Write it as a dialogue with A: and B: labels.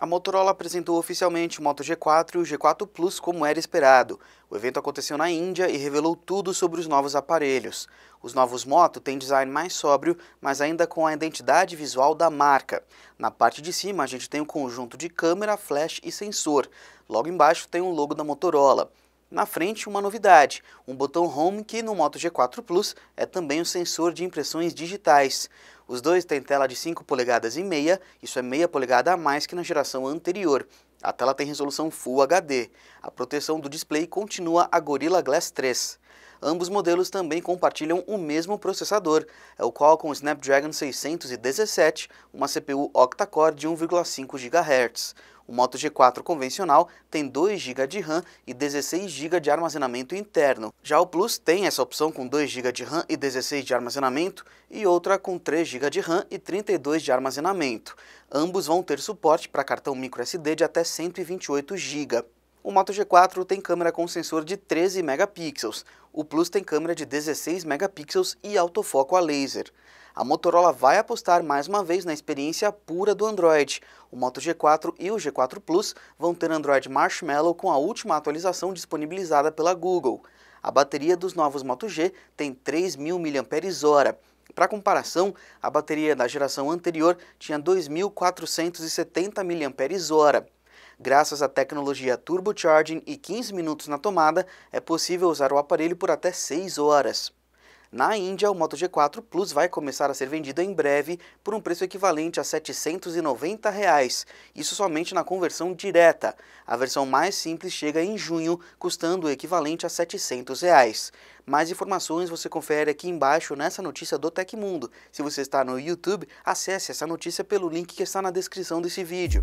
A: A Motorola apresentou oficialmente o Moto G4 e o G4 Plus como era esperado. O evento aconteceu na Índia e revelou tudo sobre os novos aparelhos. Os novos Moto têm design mais sóbrio, mas ainda com a identidade visual da marca. Na parte de cima a gente tem o um conjunto de câmera, flash e sensor. Logo embaixo tem o logo da Motorola. Na frente, uma novidade, um botão Home que no Moto G4 Plus é também um sensor de impressões digitais. Os dois têm tela de 5 polegadas e meia, isso é meia polegada a mais que na geração anterior. A tela tem resolução Full HD. A proteção do display continua a Gorilla Glass 3. Ambos modelos também compartilham o mesmo processador, é o Qualcomm Snapdragon 617, uma CPU octa-core de 1,5 GHz. O Moto G4 convencional tem 2 GB de RAM e 16 GB de armazenamento interno. Já o Plus tem essa opção com 2 GB de RAM e 16 de armazenamento e outra com 3 GB de RAM e 32 de armazenamento. Ambos vão ter suporte para cartão microSD de até 128 GB. O Moto G4 tem câmera com sensor de 13 megapixels, o Plus tem câmera de 16 megapixels e autofoco a laser. A Motorola vai apostar mais uma vez na experiência pura do Android. O Moto G4 e o G4 Plus vão ter Android Marshmallow com a última atualização disponibilizada pela Google. A bateria dos novos Moto G tem 3.000 mAh. Para comparação, a bateria da geração anterior tinha 2.470 mAh. Graças à tecnologia turbocharging e 15 minutos na tomada, é possível usar o aparelho por até 6 horas. Na Índia, o Moto G4 Plus vai começar a ser vendido em breve por um preço equivalente a R$ 790, reais, isso somente na conversão direta. A versão mais simples chega em junho, custando o equivalente a R$ 700. Reais. Mais informações você confere aqui embaixo nessa notícia do Tecmundo. Se você está no YouTube, acesse essa notícia pelo link que está na descrição desse vídeo.